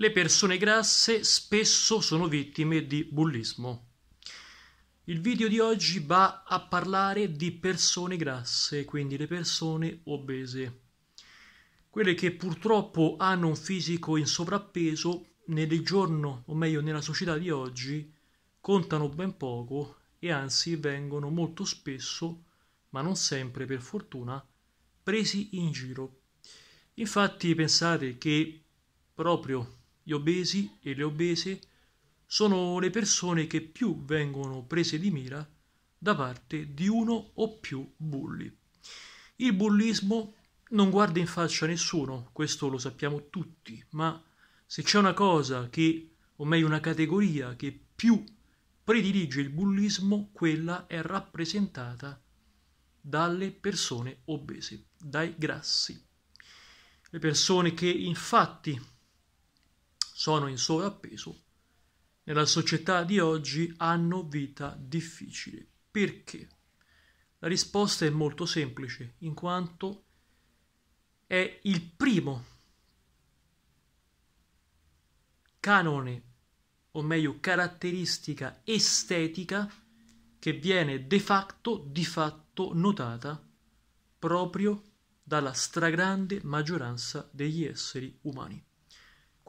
le persone grasse spesso sono vittime di bullismo. Il video di oggi va a parlare di persone grasse, quindi le persone obese, quelle che purtroppo hanno un fisico in sovrappeso nel giorno, o meglio nella società di oggi, contano ben poco e anzi vengono molto spesso, ma non sempre per fortuna, presi in giro. Infatti pensate che proprio gli obesi e le obese sono le persone che più vengono prese di mira da parte di uno o più bulli. Il bullismo non guarda in faccia nessuno, questo lo sappiamo tutti, ma se c'è una cosa che, o meglio una categoria che più predilige il bullismo, quella è rappresentata dalle persone obese, dai grassi. Le persone che infatti sono in sovrappeso, nella società di oggi hanno vita difficile. Perché? La risposta è molto semplice, in quanto è il primo canone, o meglio caratteristica estetica, che viene de facto, di fatto notata proprio dalla stragrande maggioranza degli esseri umani.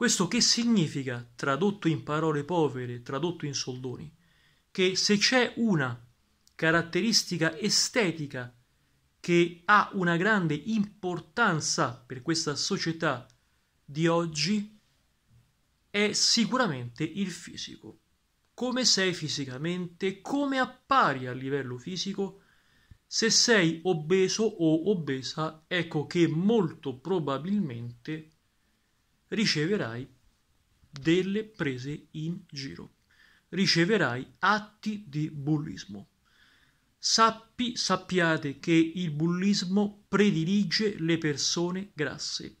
Questo che significa, tradotto in parole povere, tradotto in soldoni? Che se c'è una caratteristica estetica che ha una grande importanza per questa società di oggi, è sicuramente il fisico. Come sei fisicamente, come appari a livello fisico, se sei obeso o obesa, ecco che molto probabilmente riceverai delle prese in giro, riceverai atti di bullismo. Sappi, sappiate che il bullismo predilige le persone grasse.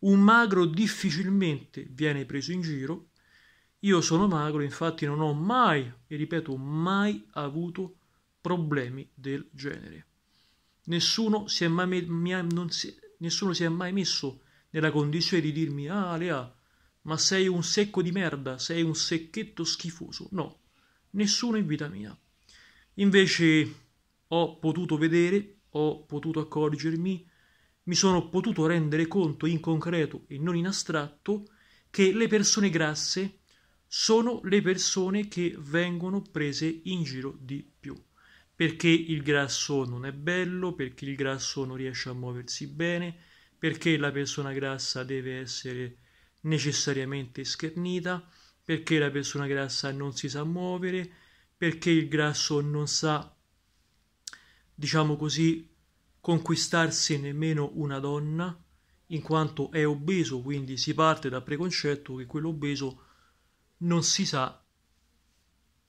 Un magro difficilmente viene preso in giro. Io sono magro, infatti non ho mai, e ripeto, mai avuto problemi del genere. Nessuno si è mai, si, nessuno si è mai messo nella condizione di dirmi ah Lea, ma sei un secco di merda, sei un secchetto schifoso. No, nessuno in vita mia. Invece ho potuto vedere, ho potuto accorgermi, mi sono potuto rendere conto in concreto e non in astratto che le persone grasse sono le persone che vengono prese in giro di più. Perché il grasso non è bello, perché il grasso non riesce a muoversi bene, perché la persona grassa deve essere necessariamente schernita, perché la persona grassa non si sa muovere, perché il grasso non sa, diciamo così, conquistarsi nemmeno una donna, in quanto è obeso, quindi si parte dal preconcetto che quello obeso non si sa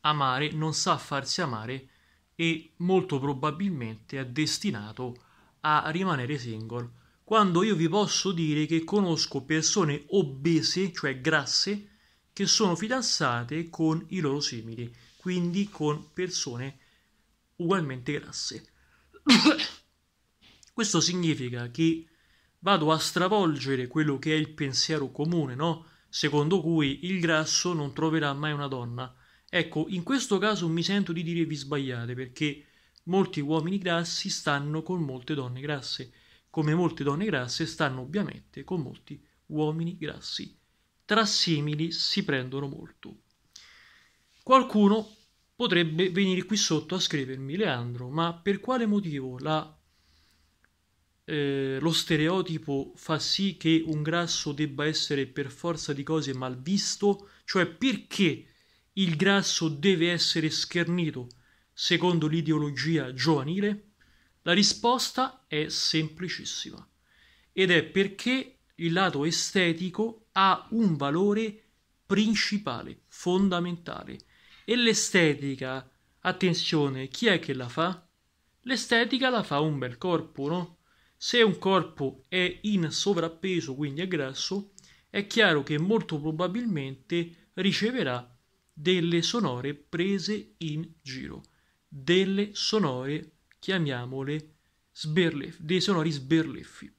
amare, non sa farsi amare e molto probabilmente è destinato a rimanere single quando io vi posso dire che conosco persone obese, cioè grasse, che sono fidanzate con i loro simili, quindi con persone ugualmente grasse. Questo significa che vado a stravolgere quello che è il pensiero comune, no? Secondo cui il grasso non troverà mai una donna. Ecco, in questo caso mi sento di dire vi sbagliate perché molti uomini grassi stanno con molte donne grasse come molte donne grasse stanno ovviamente con molti uomini grassi. Tra simili si prendono molto. Qualcuno potrebbe venire qui sotto a scrivermi, Leandro, ma per quale motivo la, eh, lo stereotipo fa sì che un grasso debba essere per forza di cose mal visto? Cioè perché il grasso deve essere schernito secondo l'ideologia giovanile? La risposta è semplicissima ed è perché il lato estetico ha un valore principale, fondamentale. E l'estetica, attenzione, chi è che la fa? L'estetica la fa un bel corpo, no? Se un corpo è in sovrappeso, quindi è grasso, è chiaro che molto probabilmente riceverà delle sonore prese in giro, delle sonore chiamiamole sberleffi, dei sonori sberleffi,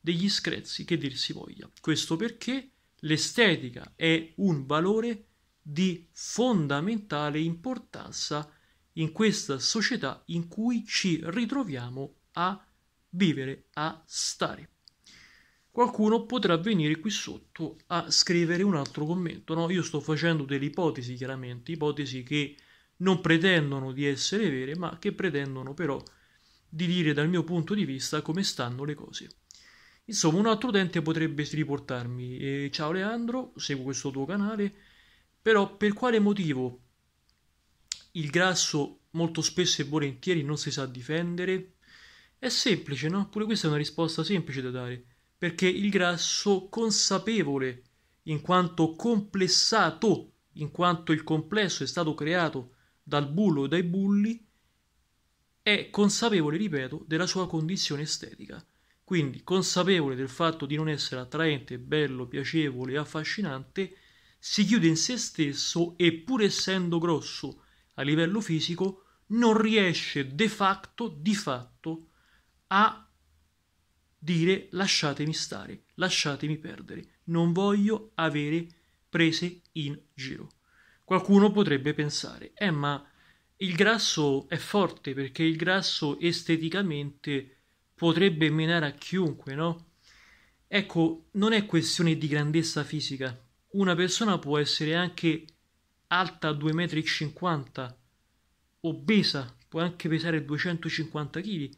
degli screzzi che dir si voglia. Questo perché l'estetica è un valore di fondamentale importanza in questa società in cui ci ritroviamo a vivere, a stare. Qualcuno potrà venire qui sotto a scrivere un altro commento. No? Io sto facendo delle ipotesi, chiaramente, ipotesi che non pretendono di essere vere, ma che pretendono però di dire dal mio punto di vista come stanno le cose. Insomma, un altro utente potrebbe riportarmi, eh, ciao Leandro, seguo questo tuo canale, però per quale motivo il grasso molto spesso e volentieri non si sa difendere? È semplice, no? Pure questa è una risposta semplice da dare, perché il grasso consapevole, in quanto complessato, in quanto il complesso è stato creato dal bullo e dai bulli, è consapevole, ripeto, della sua condizione estetica. Quindi consapevole del fatto di non essere attraente, bello, piacevole e affascinante, si chiude in se stesso e pur essendo grosso a livello fisico, non riesce de facto, di fatto, a dire lasciatemi stare, lasciatemi perdere, non voglio avere prese in giro. Qualcuno potrebbe pensare, eh ma il grasso è forte perché il grasso esteticamente potrebbe menare a chiunque, no? Ecco, non è questione di grandezza fisica. Una persona può essere anche alta 2,50 m, obesa, può anche pesare 250 kg,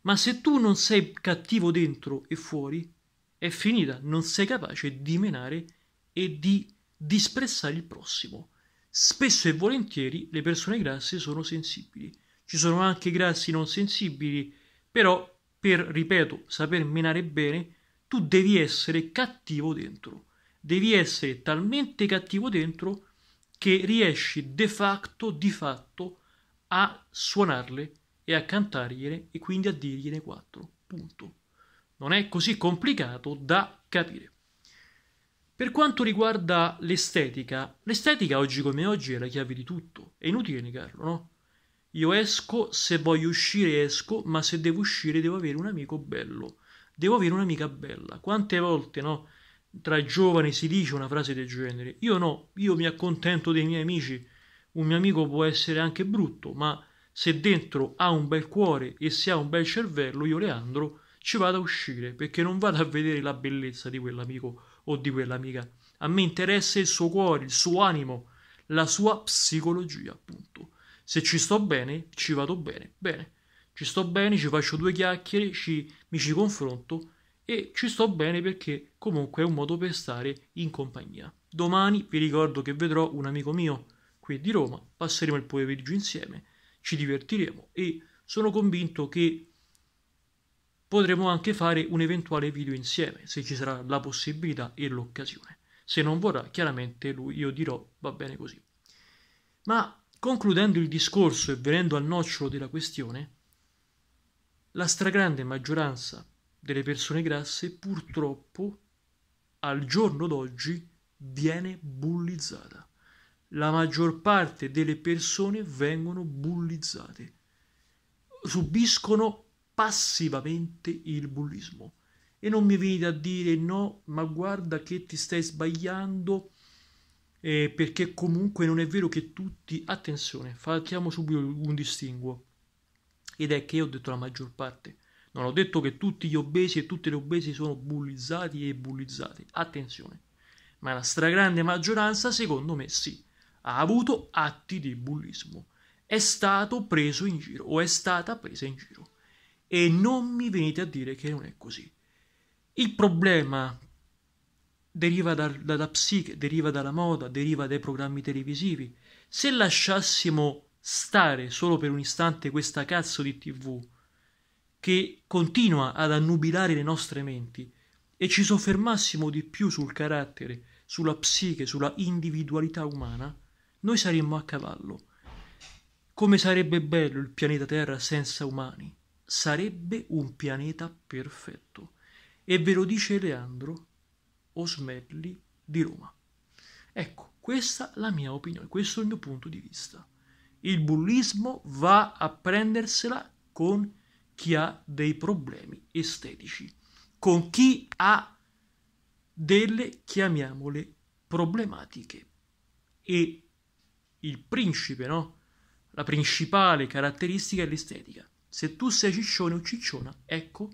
ma se tu non sei cattivo dentro e fuori, è finita, non sei capace di menare e di disprezzare il prossimo. Spesso e volentieri le persone grasse sono sensibili. Ci sono anche grassi non sensibili, però per, ripeto, saper menare bene, tu devi essere cattivo dentro. Devi essere talmente cattivo dentro che riesci de facto, di fatto, a suonarle e a cantargliene e quindi a dirgliene quattro. Punto. Non è così complicato da capire. Per quanto riguarda l'estetica, l'estetica oggi come oggi è la chiave di tutto, è inutile negarlo, no? Io esco, se voglio uscire esco, ma se devo uscire devo avere un amico bello, devo avere un'amica bella. Quante volte, no? Tra giovani si dice una frase del genere. Io no, io mi accontento dei miei amici. Un mio amico può essere anche brutto, ma se dentro ha un bel cuore e se ha un bel cervello, io Leandro ci vado a uscire perché non vado a vedere la bellezza di quell'amico o di quell'amica. A me interessa il suo cuore, il suo animo, la sua psicologia, appunto. Se ci sto bene, ci vado bene, bene. Ci sto bene, ci faccio due chiacchiere, ci, mi ci confronto e ci sto bene perché comunque è un modo per stare in compagnia. Domani vi ricordo che vedrò un amico mio qui di Roma, passeremo il pomeriggio insieme, ci divertiremo e sono convinto che Potremo anche fare un eventuale video insieme, se ci sarà la possibilità e l'occasione. Se non vorrà, chiaramente lui io dirò va bene così. Ma concludendo il discorso e venendo al nocciolo della questione, la stragrande maggioranza delle persone grasse purtroppo al giorno d'oggi viene bullizzata. La maggior parte delle persone vengono bullizzate, subiscono passivamente il bullismo e non mi vieni a dire no, ma guarda che ti stai sbagliando eh, perché comunque non è vero che tutti, attenzione, facciamo subito un distinguo ed è che io ho detto la maggior parte. Non ho detto che tutti gli obesi e tutte le obesi sono bullizzati e bullizzati. Attenzione. Ma la stragrande maggioranza, secondo me, sì, ha avuto atti di bullismo. È stato preso in giro o è stata presa in giro. E non mi venite a dire che non è così. Il problema deriva da, dalla psiche, deriva dalla moda, deriva dai programmi televisivi. Se lasciassimo stare solo per un istante questa cazzo di TV che continua ad annubilare le nostre menti e ci soffermassimo di più sul carattere, sulla psiche, sulla individualità umana, noi saremmo a cavallo. Come sarebbe bello il pianeta Terra senza umani sarebbe un pianeta perfetto. E ve lo dice Leandro Osmelli di Roma. Ecco, questa è la mia opinione, questo è il mio punto di vista. Il bullismo va a prendersela con chi ha dei problemi estetici, con chi ha delle, chiamiamole, problematiche. E il principe, no? La principale caratteristica è l'estetica. Se tu sei ciccione o cicciona, ecco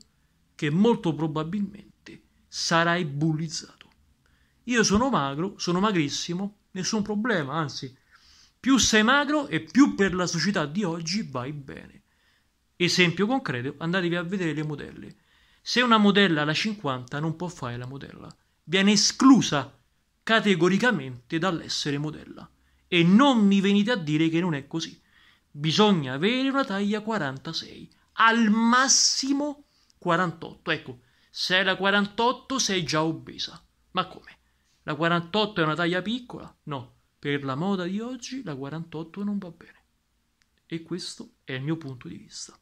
che molto probabilmente sarai bullizzato. Io sono magro, sono magrissimo, nessun problema, anzi, più sei magro e più per la società di oggi vai bene. Esempio concreto, andatevi a vedere le modelle. Se una modella la 50 non può fare la modella, viene esclusa categoricamente dall'essere modella. E non mi venite a dire che non è così bisogna avere una taglia 46, al massimo 48. Ecco, se è la 48 sei già obesa. Ma come? La 48 è una taglia piccola? No, per la moda di oggi la 48 non va bene. E questo è il mio punto di vista.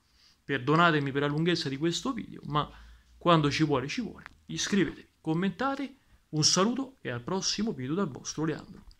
Perdonatemi per la lunghezza di questo video, ma quando ci vuole ci vuole. Iscrivetevi, commentate, un saluto e al prossimo video dal vostro Leandro.